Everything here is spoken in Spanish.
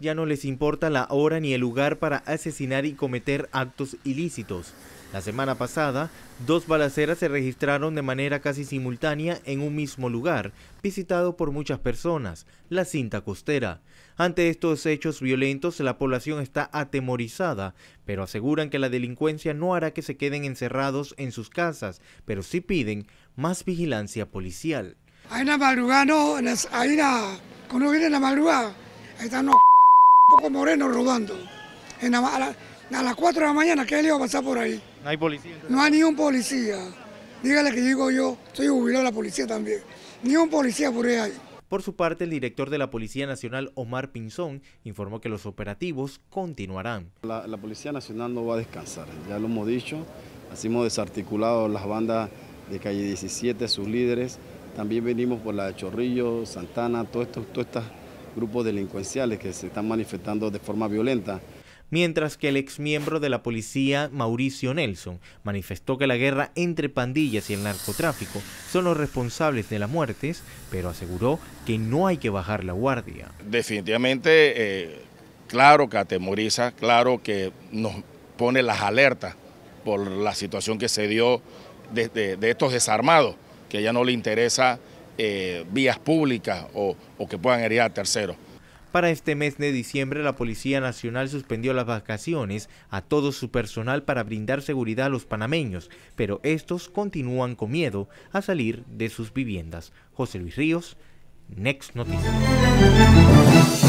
ya no les importa la hora ni el lugar para asesinar y cometer actos ilícitos. La semana pasada, dos balaceras se registraron de manera casi simultánea en un mismo lugar, visitado por muchas personas, la cinta costera. Ante estos hechos violentos, la población está atemorizada, pero aseguran que la delincuencia no hará que se queden encerrados en sus casas, pero sí piden más vigilancia policial. Hay viene la están los poco morenos rodando. En a, las 4 de la mañana, ¿qué le iba a pasar por ahí? No hay policía. No hay ni un policía. Dígale que digo yo, soy jubilado de la policía también. Ni un policía por ahí Por su parte, el director de la Policía Nacional, Omar Pinzón, informó que los operativos continuarán. La, Policía Nacional no va a descansar, ya lo hemos dicho, así hemos desarticulado las bandas de calle 17, sus líderes, también venimos por la de Chorrillo, Santana, todas estas grupos delincuenciales que se están manifestando de forma violenta. Mientras que el ex miembro de la policía, Mauricio Nelson, manifestó que la guerra entre pandillas y el narcotráfico son los responsables de las muertes, pero aseguró que no hay que bajar la guardia. Definitivamente, eh, claro que atemoriza, claro que nos pone las alertas por la situación que se dio desde de estos desarmados, que ya no le interesa eh, vías públicas o, que puedan herir a terceros. Para este mes de diciembre, la Policía Nacional suspendió las vacaciones a todo su personal para brindar seguridad a los panameños, pero estos continúan con miedo a salir de sus viviendas. José Luis Ríos, Next Noticias.